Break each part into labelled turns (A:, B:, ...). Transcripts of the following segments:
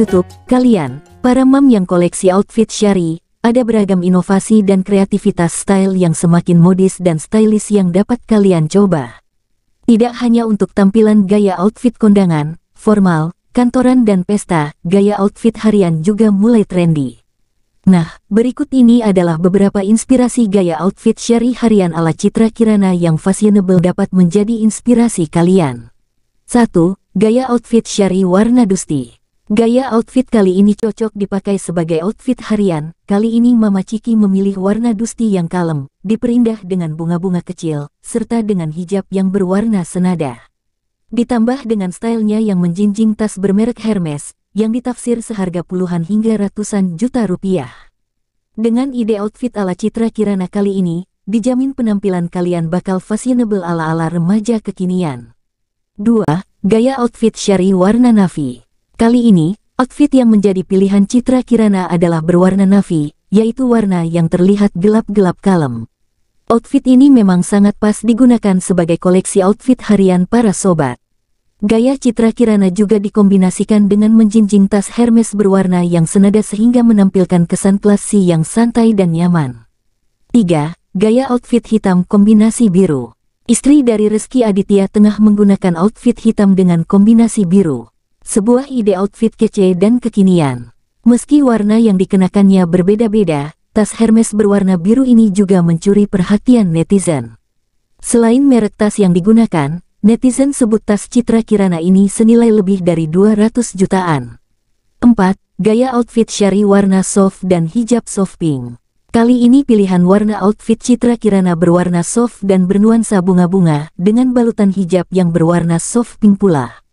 A: YouTube kalian. Para mam yang koleksi outfit syari, ada beragam inovasi dan kreativitas style yang semakin modis dan stylish yang dapat kalian coba. Tidak hanya untuk tampilan gaya outfit kondangan, formal, kantoran dan pesta, gaya outfit harian juga mulai trendy. Nah, berikut ini adalah beberapa inspirasi gaya outfit syari harian ala Citra Kirana yang fashionable dapat menjadi inspirasi kalian. 1. Gaya outfit syari warna dusty. Gaya outfit kali ini cocok dipakai sebagai outfit harian, kali ini Mama Ciki memilih warna dusti yang kalem, diperindah dengan bunga-bunga kecil, serta dengan hijab yang berwarna senada. Ditambah dengan stylenya yang menjinjing tas bermerek Hermes, yang ditafsir seharga puluhan hingga ratusan juta rupiah. Dengan ide outfit ala Citra Kirana kali ini, dijamin penampilan kalian bakal fashionable ala-ala remaja kekinian. 2. Gaya outfit syari warna navy. Kali ini, outfit yang menjadi pilihan Citra Kirana adalah berwarna navy, yaitu warna yang terlihat gelap-gelap kalem. Outfit ini memang sangat pas digunakan sebagai koleksi outfit harian para sobat. Gaya Citra Kirana juga dikombinasikan dengan menjinjing tas Hermes berwarna yang senada sehingga menampilkan kesan klasi yang santai dan nyaman. 3. Gaya outfit hitam kombinasi biru Istri dari Reski Aditya tengah menggunakan outfit hitam dengan kombinasi biru. Sebuah ide outfit kece dan kekinian. Meski warna yang dikenakannya berbeda-beda, tas Hermes berwarna biru ini juga mencuri perhatian netizen. Selain merek tas yang digunakan, netizen sebut tas Citra Kirana ini senilai lebih dari 200 jutaan. 4. Gaya outfit syari warna soft dan hijab soft pink. Kali ini pilihan warna outfit Citra Kirana berwarna soft dan bernuansa bunga-bunga dengan balutan hijab yang berwarna soft pink pula.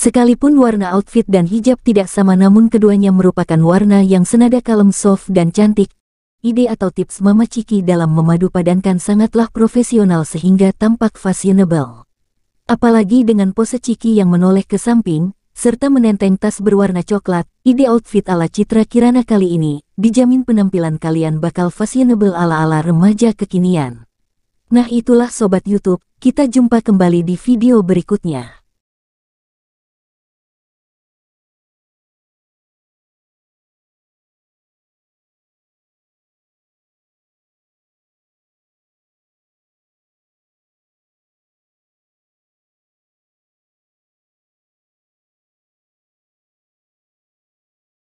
A: Sekalipun warna outfit dan hijab tidak sama namun keduanya merupakan warna yang senada kalem soft dan cantik. Ide atau tips Mama Ciki dalam memadupadankan sangatlah profesional sehingga tampak fashionable. Apalagi dengan pose Ciki yang menoleh ke samping, serta menenteng tas berwarna coklat, ide outfit ala Citra Kirana kali ini, dijamin penampilan kalian bakal fashionable ala-ala remaja kekinian. Nah itulah Sobat Youtube, kita jumpa kembali di video berikutnya.